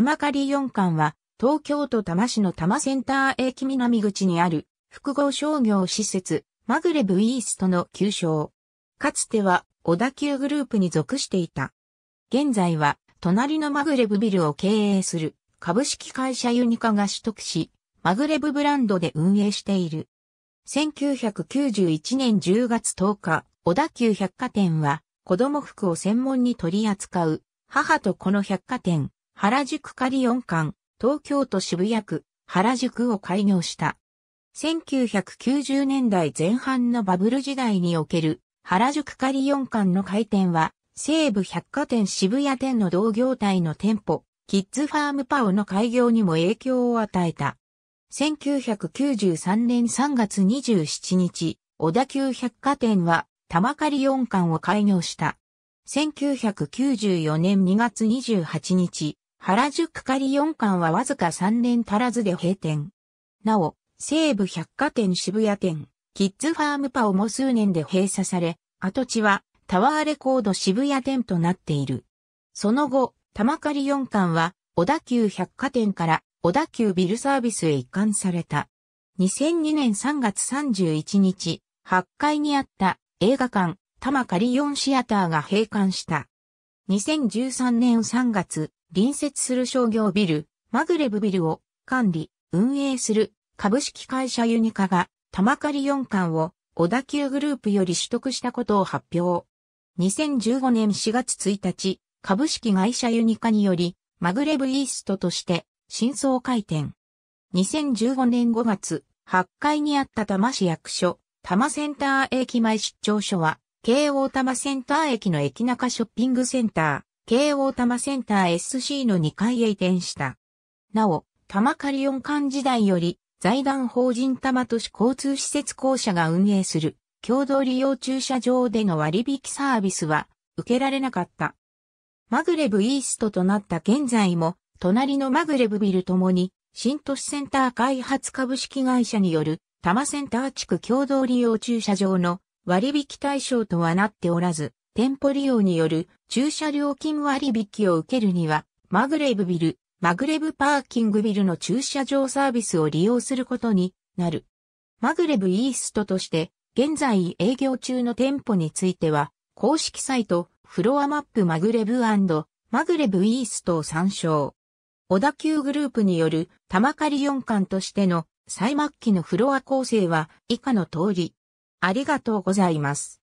玉狩4館は、東京都多摩市の多摩センター駅南口にある複合商業施設、マグレブイーストの旧称。かつては、小田急グループに属していた。現在は、隣のマグレブビルを経営する株式会社ユニカが取得し、マグレブブランドで運営している。1991年10月10日、小田急百貨店は子供服を専門に取り扱う母と子の百貨店、原宿仮四館、東京都渋谷区、原宿を開業した。1990年代前半のバブル時代における原宿仮四館の開店は、西武百貨店渋谷店の同業態の店舗、キッズファームパオの開業にも影響を与えた。1993年3月27日、小田急百貨店は、玉狩四館を開業した。1994年2月28日、原宿仮四館はわずか3年足らずで閉店。なお、西武百貨店渋谷店、キッズファームパオも数年で閉鎖され、跡地はタワーレコード渋谷店となっている。その後、玉仮四館は小田急百貨店から小田急ビルサービスへ移管された。2002年3月31日、8階にあった映画館、玉仮四シアターが閉館した。2013年3月、隣接する商業ビル、マグレブビルを管理、運営する株式会社ユニカが、玉狩4巻を小田急グループより取得したことを発表。2015年4月1日、株式会社ユニカにより、マグレブイーストとして、新装開店。2015年5月、8階にあった多摩市役所、多摩センター駅前出張所は、京王多摩センター駅の駅中ショッピングセンター。京王多摩センター SC の2階へ移転した。なお、多摩カリオン館時代より、財団法人多摩都市交通施設公社が運営する、共同利用駐車場での割引サービスは、受けられなかった。マグレブイーストとなった現在も、隣のマグレブビルともに、新都市センター開発株式会社による、多摩センター地区共同利用駐車場の割引対象とはなっておらず、店舗利用による駐車料金割引を受けるには、マグレブビル、マグレブパーキングビルの駐車場サービスを利用することになる。マグレブイーストとして、現在営業中の店舗については、公式サイト、フロアマップマグレブマグレブイーストを参照。小田急グループによる玉狩り4巻としての最末期のフロア構成は以下の通り。ありがとうございます。